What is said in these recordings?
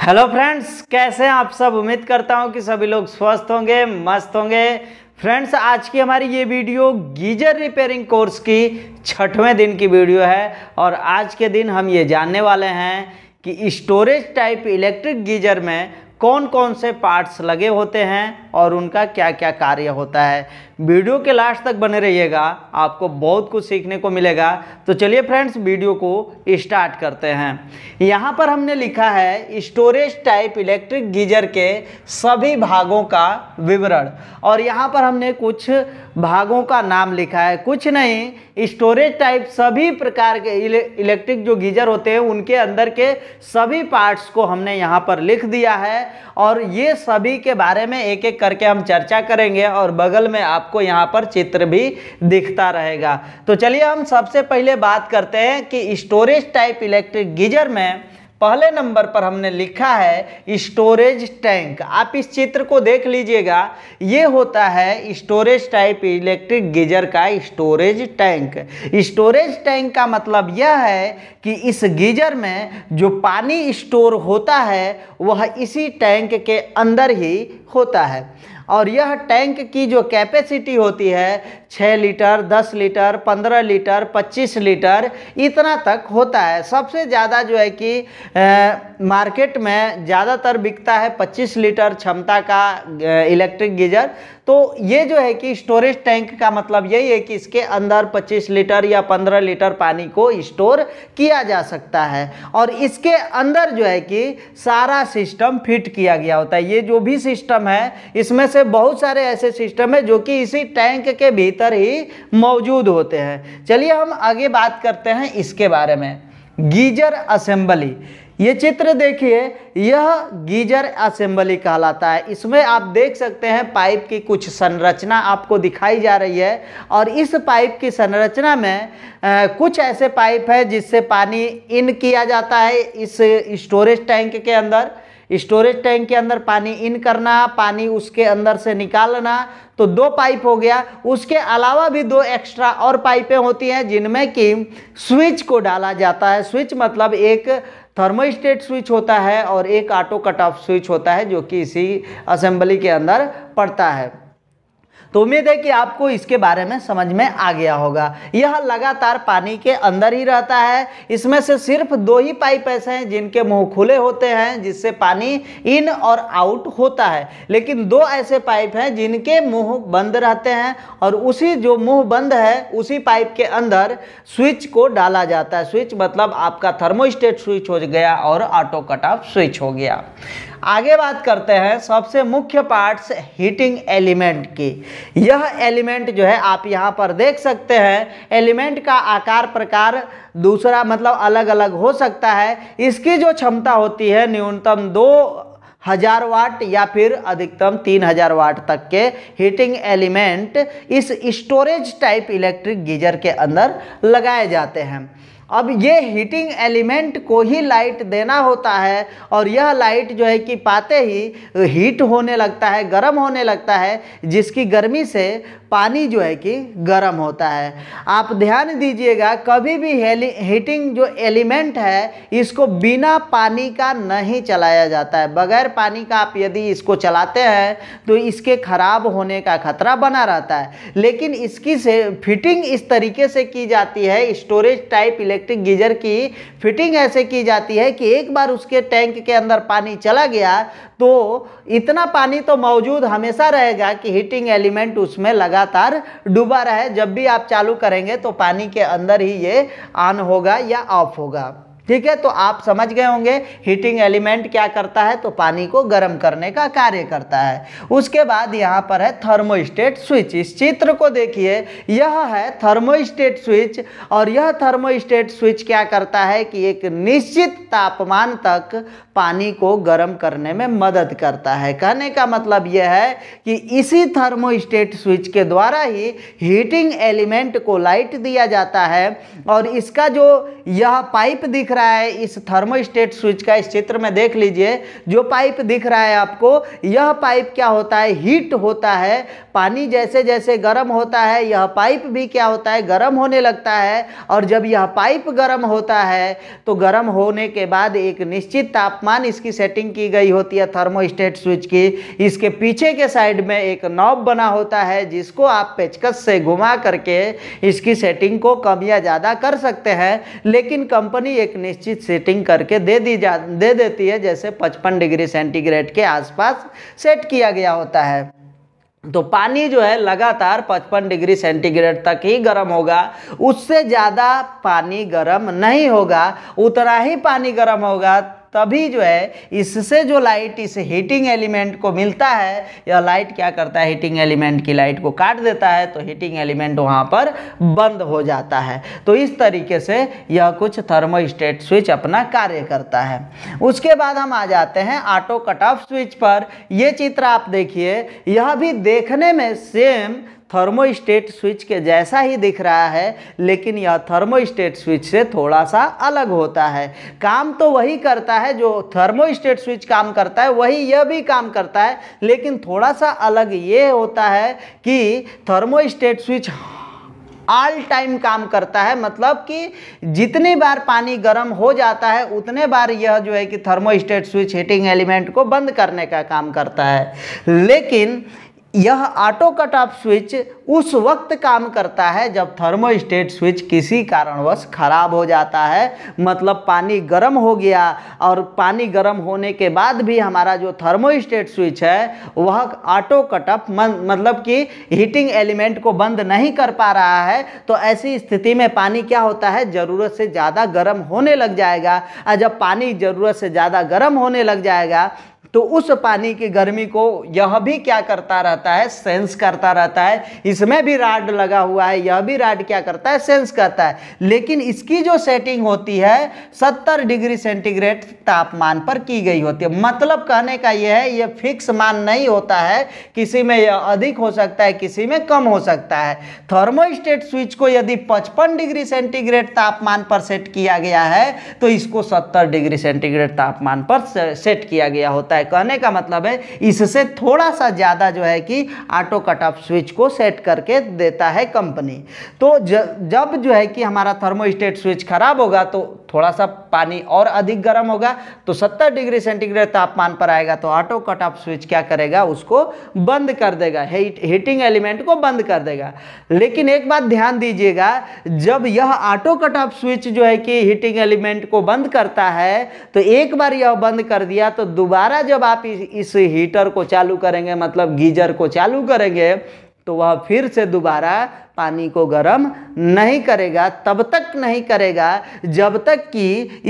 hello friends कैसे हैं आप सब उम्मीद करता हूं कि सभी लोग स्वस्थ होंगे मस्त होंगे फ्रेंड्स आज की हमारी ये वीडियो गीजर रिपेयरिंग कोर्स की छठवें दिन की वीडियो है और आज के दिन हम ये जानने वाले हैं कि स्टोरेज टाइप इलेक्ट्रिक गीजर में कौन कौन से पार्ट्स लगे होते हैं और उनका क्या क्या कार्य होता है वीडियो के लास्ट तक बने रहिएगा आपको बहुत कुछ सीखने को मिलेगा तो चलिए फ्रेंड्स वीडियो को स्टार्ट करते हैं यहाँ पर हमने लिखा है स्टोरेज टाइप इलेक्ट्रिक गीजर के सभी भागों का विवरण और यहाँ पर हमने कुछ भागों का नाम लिखा है कुछ नहीं स्टोरेज टाइप सभी प्रकार के इलेक्ट्रिक जो गीजर होते हैं उनके अंदर के सभी पार्ट्स को हमने यहाँ पर लिख दिया है और ये सभी के बारे में एक एक करके हम चर्चा करेंगे और बगल में आपको यहाँ पर चित्र भी दिखता रहेगा तो चलिए हम सबसे पहले बात करते हैं कि स्टोरेज टाइप इलेक्ट्रिक गीजर में पहले नंबर पर हमने लिखा है स्टोरेज टैंक आप इस चित्र को देख लीजिएगा ये होता है स्टोरेज टाइप इलेक्ट्रिक गीजर का स्टोरेज टैंक स्टोरेज टैंक का मतलब यह है कि इस गीजर में जो पानी स्टोर होता है वह इसी टैंक के अंदर ही होता है और यह टैंक की जो कैपेसिटी होती है 6 लीटर 10 लीटर 15 लीटर 25 लीटर इतना तक होता है सबसे ज़्यादा जो है कि मार्केट में ज़्यादातर बिकता है 25 लीटर क्षमता का इलेक्ट्रिक गीजर तो ये जो है कि स्टोरेज टैंक का मतलब यही है कि इसके अंदर 25 लीटर या 15 लीटर पानी को स्टोर किया जा सकता है और इसके अंदर जो है कि सारा सिस्टम फिट किया गया होता है ये जो भी सिस्टम है इसमें से बहुत सारे ऐसे सिस्टम है जो कि इसी टैंक के भीतर ही मौजूद होते हैं चलिए हम आगे बात करते हैं इसके बारे में गीजर असेंबली ये चित्र देखिए यह गीजर असेंबली कहलाता है इसमें आप देख सकते हैं पाइप की कुछ संरचना आपको दिखाई जा रही है और इस पाइप की संरचना में आ, कुछ ऐसे पाइप है जिससे पानी इन किया जाता है इस स्टोरेज टैंक के अंदर स्टोरेज टैंक के अंदर पानी इन करना पानी उसके अंदर से निकालना तो दो पाइप हो गया उसके अलावा भी दो एक्स्ट्रा और पाइपें होती हैं जिनमें कि स्विच को डाला जाता है स्विच मतलब एक थर्मोस्टेट स्विच होता है और एक ऑटो कट ऑफ स्विच होता है जो कि इसी असेंबली के अंदर पड़ता है तो उम्मीद है कि आपको इसके बारे में समझ में आ गया होगा यह लगातार पानी के अंदर ही रहता है इसमें से सिर्फ दो ही पाइप ऐसे हैं जिनके मुंह खुले होते हैं जिससे पानी इन और आउट होता है लेकिन दो ऐसे पाइप हैं जिनके मुंह बंद रहते हैं और उसी जो मुंह बंद है उसी पाइप के अंदर स्विच को डाला जाता है स्विच मतलब आपका थर्मोस्टेट स्विच हो गया और ऑटो कट ऑफ स्विच हो गया आगे बात करते हैं सबसे मुख्य पार्ट्स हीटिंग एलिमेंट की यह एलिमेंट जो है आप यहाँ पर देख सकते हैं एलिमेंट का आकार प्रकार दूसरा मतलब अलग अलग हो सकता है इसकी जो क्षमता होती है न्यूनतम दो हजार वाट या फिर अधिकतम तीन हजार वाट तक के हीटिंग एलिमेंट इस स्टोरेज टाइप इलेक्ट्रिक गीजर के अंदर लगाए जाते हैं अब ये हीटिंग एलिमेंट को ही लाइट देना होता है और यह लाइट जो है कि पाते ही हीट होने लगता है गर्म होने लगता है जिसकी गर्मी से पानी जो है कि गर्म होता है आप ध्यान दीजिएगा कभी भी हीटिंग जो एलिमेंट है इसको बिना पानी का नहीं चलाया जाता है बगैर पानी का आप यदि इसको चलाते हैं तो इसके खराब होने का खतरा बना रहता है लेकिन इसकी से फिटिंग इस तरीके से की जाती है स्टोरेज टाइप इलेक्ट्रिक गीजर की फिटिंग ऐसे की जाती है कि एक बार उसके टैंक के अंदर पानी चला गया तो इतना पानी तो मौजूद हमेशा रहेगा कि हीटिंग एलिमेंट उसमें लगातार डूबा रहे जब भी आप चालू करेंगे तो पानी के अंदर ही ये ऑन होगा या ऑफ होगा ठीक है तो आप समझ गए होंगे हीटिंग एलिमेंट क्या करता है तो पानी को गर्म करने का कार्य करता है उसके बाद यहाँ पर है थर्मोस्टेट स्विच इस चित्र को देखिए यह है थर्मोस्टेट स्विच और यह थर्मोस्टेट स्विच क्या करता है कि एक निश्चित तापमान तक पानी को गर्म करने में मदद करता है कहने का मतलब यह है कि इसी थर्मोस्टेट स्विच के द्वारा ही हीटिंग एलिमेंट को लाइट दिया जाता है और इसका जो यह पाइप दिख रहा है इस थर्मोस्टेट स्विच का इस चित्र में देख लीजिए जो पाइप दिख रहा है आपको यह पाइप क्या होता है हीट होता है पानी जैसे जैसे गर्म होता है यह पाइप भी क्या होता है गर्म होने लगता है और जब यह पाइप गर्म होता है तो गर्म होने के बाद एक निश्चित ताप तापमान इसकी सेटिंग की गई होती है थर्मोस्टेट स्विच की इसके पीछे के साइड में एक नॉब बना होता है जिसको आप पेचकस से घुमा करके इसकी सेटिंग को कम या ज़्यादा कर सकते हैं लेकिन कंपनी एक निश्चित सेटिंग करके दे दी जा दे देती है जैसे पचपन डिग्री सेंटीग्रेड के आसपास सेट किया गया होता है तो पानी जो है लगातार 55 डिग्री सेंटीग्रेड तक ही गर्म होगा उससे ज़्यादा पानी गर्म नहीं होगा उतना ही पानी गर्म होगा तभी जो है इससे जो लाइट इस हीटिंग एलिमेंट को मिलता है यह लाइट क्या करता है हीटिंग एलिमेंट की लाइट को काट देता है तो हीटिंग एलिमेंट वहाँ पर बंद हो जाता है तो इस तरीके से यह कुछ थर्मोस्टेट स्विच अपना कार्य करता है उसके बाद हम आ जाते हैं ऑटो कट ऑफ स्विच पर यह चित्र आप देखिए यह भी देखने में सेम थर्मोस्टेट स्विच के जैसा ही दिख रहा है लेकिन यह थर्मोस्टेट स्विच से थोड़ा सा अलग होता है काम तो वही करता है जो थर्मोस्टेट स्विच काम करता है वही यह भी काम करता है लेकिन थोड़ा सा अलग ये होता है कि थर्मोस्टेट स्विच ऑल टाइम काम करता है मतलब कि जितनी बार पानी गर्म हो जाता है उतने बार यह जो है कि थर्मोस्टेट स्विच हीटिंग एलिमेंट को बंद करने का काम करता है लेकिन यह ऑटो कट ऑफ स्विच उस वक्त काम करता है जब थर्मोस्टेट स्विच किसी कारणवश खराब हो जाता है मतलब पानी गर्म हो गया और पानी गर्म होने के बाद भी हमारा जो थर्मोस्टेट स्विच है वह ऑटो कट ऑफ मतलब कि हीटिंग एलिमेंट को बंद नहीं कर पा रहा है तो ऐसी स्थिति में पानी क्या होता है ज़रूरत से ज़्यादा गर्म होने लग जाएगा और जब पानी ज़रूरत से ज़्यादा गर्म होने लग जाएगा तो उस पानी की गर्मी को यह भी क्या करता रहता है सेंस करता रहता है इसमें भी राड लगा हुआ है यह भी राड क्या करता है सेंस करता है लेकिन इसकी जो सेटिंग होती है सत्तर डिग्री सेंटीग्रेड तापमान पर की गई होती है मतलब कहने का यह है यह फिक्स मान नहीं होता है किसी में यह अधिक हो सकता है किसी में कम हो सकता है थर्मोस्टेट स्विच को यदि पचपन डिग्री सेंटीग्रेड तापमान पर सेट किया गया है तो इसको सत्तर डिग्री सेंटीग्रेड तापमान पर सेट किया गया होता है है कहने का मतलब है इससे थोड़ा सा ज़्यादा जो है कि ऑटो कट ऑफ स्विच को सेट करके देता है कंपनी तो जब जो है कि हमारा थर्मोस्टेट स्विच खराब होगा तो थोड़ा सा पानी और अधिक गर्म होगा तो 70 डिग्री सेंटीग्रेड तापमान पर आएगा तो ऑटो कट ऑफ स्विच क्या करेगा उसको बंद कर देगा हीटिंग हीटिंग एलिमेंट को बंद कर देगा लेकिन एक बात ध्यान दीजिएगा जब यह ऑटो कट ऑफ स्विच जो है कि हीटिंग एलिमेंट को बंद करता है तो एक बार यह बंद कर दिया तो दोबारा जब आप इस हीटर को चालू करेंगे मतलब गीजर को चालू करेंगे तो वह फिर से दोबारा पानी को गर्म नहीं करेगा तब तक नहीं करेगा जब तक कि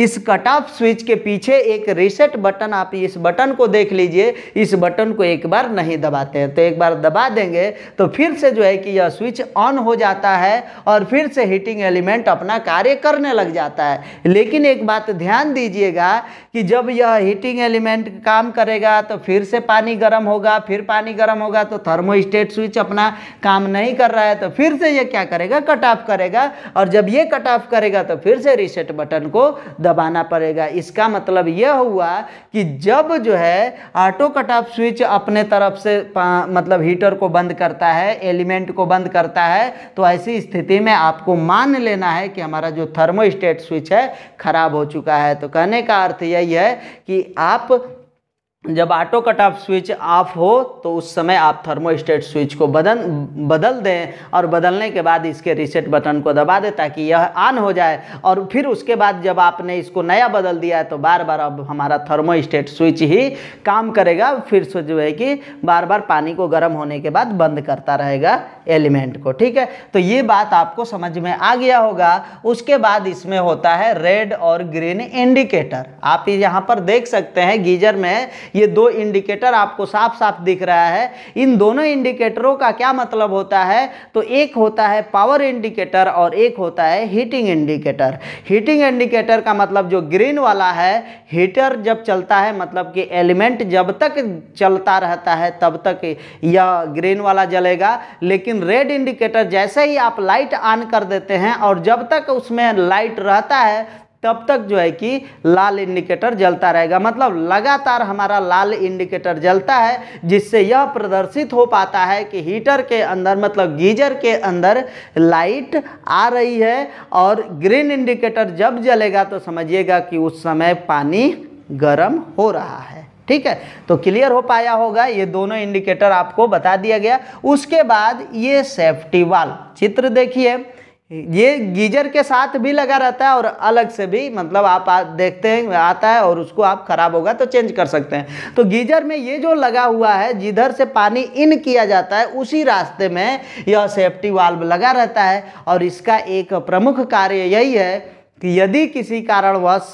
इस कट ऑफ स्विच के पीछे एक रिसेट बटन आप इस बटन को देख लीजिए इस बटन को एक बार नहीं दबाते हैं तो एक बार दबा देंगे तो फिर से जो है कि यह स्विच ऑन हो जाता है और फिर से हीटिंग एलिमेंट अपना कार्य करने लग जाता है लेकिन एक बात ध्यान दीजिएगा कि जब यह हीटिंग एलिमेंट काम करेगा तो फिर से पानी गर्म होगा फिर पानी गर्म होगा तो थर्मोस्टेट स्विच अपना अपना काम नहीं कर रहा है तो फिर से ये क्या करेगा कट ऑफ करेगा और जब ये कट ऑफ करेगा तो फिर से रिसेट बटन को दबाना पड़ेगा इसका मतलब यह हुआ कि जब जो है ऑटो कट ऑफ स्विच अपने तरफ से मतलब हीटर को बंद करता है एलिमेंट को बंद करता है तो ऐसी स्थिति में आपको मान लेना है कि हमारा जो थर्मोस्टेट स्विच है खराब हो चुका है तो कहने का अर्थ यही है कि आप जब auto cut off switch off हो तो उस समय आप थर्मोस्टेट स्विच को बदल बदल दें और बदलने के बाद इसके रिसेट बटन को दबा दें ताकि यह ऑन हो जाए और फिर उसके बाद जब आपने इसको नया बदल दिया है तो बार बार अब हमारा थर्मोस्टेट स्विच ही काम करेगा फिर से जो है कि बार बार पानी को गर्म होने के बाद बंद करता रहेगा एलिमेंट को ठीक है तो ये बात आपको समझ में आ गया होगा उसके बाद इसमें होता है रेड और ग्रीन इंडिकेटर आप यहाँ पर देख सकते हैं गीजर में ये दो इंडिकेटर आपको साफ साफ दिख रहा है इन दोनों इंडिकेटरों का क्या मतलब होता है तो एक होता है पावर इंडिकेटर और एक होता है हीटिंग इंडिकेटर हीटिंग इंडिकेटर का मतलब जो ग्रीन वाला है हीटर जब चलता है मतलब कि एलिमेंट जब तक चलता रहता है तब तक यह ग्रीन वाला जलेगा लेकिन रेड इंडिकेटर जैसे ही आप लाइट ऑन कर देते हैं और जब तक उसमें लाइट रहता है तब तक जो है कि लाल इंडिकेटर जलता रहेगा मतलब लगातार हमारा लाल इंडिकेटर जलता है जिससे यह प्रदर्शित हो पाता है कि हीटर के अंदर मतलब गीजर के अंदर लाइट आ रही है और ग्रीन इंडिकेटर जब जलेगा तो समझिएगा कि उस समय पानी गर्म हो रहा है ठीक है तो क्लियर हो पाया होगा ये दोनों इंडिकेटर आपको बता दिया गया उसके बाद ये सेफ्टी वाल चित्र देखिए ये गीजर के साथ भी लगा रहता है और अलग से भी मतलब आप आ, देखते हैं आता है और उसको आप खराब होगा तो चेंज कर सकते हैं तो गीजर में ये जो लगा हुआ है जिधर से पानी इन किया जाता है उसी रास्ते में यह सेफ्टी वाल्व लगा रहता है और इसका एक प्रमुख कार्य यही है कि यदि किसी कारणवश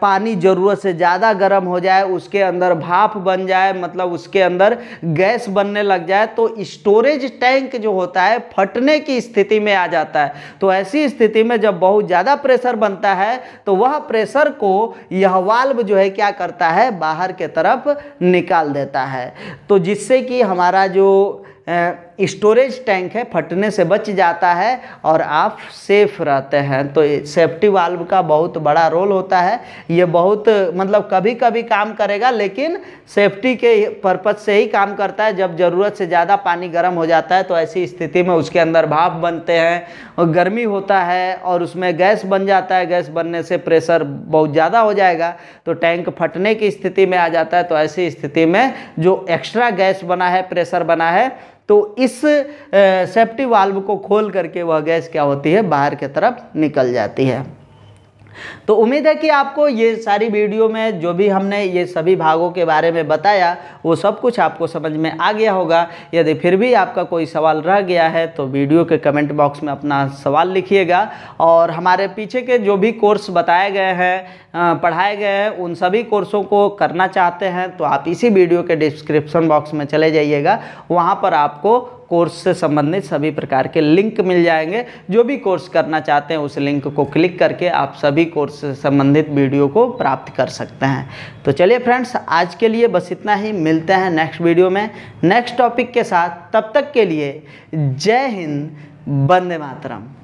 पानी ज़रूरत से ज़्यादा गर्म हो जाए उसके अंदर भाप बन जाए मतलब उसके अंदर गैस बनने लग जाए तो स्टोरेज टैंक जो होता है फटने की स्थिति में आ जाता है तो ऐसी स्थिति में जब बहुत ज़्यादा प्रेशर बनता है तो वह प्रेशर को यह वाल्व जो है क्या करता है बाहर के तरफ निकाल देता है तो जिससे कि हमारा जो ए, स्टोरेज टैंक है फटने से बच जाता है और आप सेफ रहते हैं तो सेफ्टी वाल्व का बहुत बड़ा रोल होता है ये बहुत मतलब कभी कभी काम करेगा लेकिन सेफ्टी के पर्पज से ही काम करता है जब ज़रूरत से ज़्यादा पानी गर्म हो जाता है तो ऐसी स्थिति में उसके अंदर भाप बनते हैं और गर्मी होता है और उसमें गैस बन जाता है गैस बनने से प्रेशर बहुत ज़्यादा हो जाएगा तो टैंक फटने की स्थिति में आ जाता है तो ऐसी स्थिति में जो एक्स्ट्रा गैस बना है प्रेशर बना है तो इस सेफ्टी वाल्व को खोल करके वह गैस क्या होती है बाहर की तरफ निकल जाती है तो उम्मीद है कि आपको ये सारी वीडियो में जो भी हमने ये सभी भागों के बारे में बताया वो सब कुछ आपको समझ में आ गया होगा यदि फिर भी आपका कोई सवाल रह गया है तो वीडियो के कमेंट बॉक्स में अपना सवाल लिखिएगा और हमारे पीछे के जो भी कोर्स बताए गए हैं पढ़ाए गए हैं उन सभी कोर्सों को करना चाहते हैं तो आप इसी वीडियो के डिस्क्रिप्सन बॉक्स में चले जाइएगा वहाँ पर आपको कोर्स से संबंधित सभी प्रकार के लिंक मिल जाएंगे जो भी कोर्स करना चाहते हैं उस लिंक को क्लिक करके आप सभी कोर्स से संबंधित वीडियो को प्राप्त कर सकते हैं तो चलिए फ्रेंड्स आज के लिए बस इतना ही मिलते हैं नेक्स्ट वीडियो में नेक्स्ट टॉपिक के साथ तब तक के लिए जय हिंद वंदे मातरम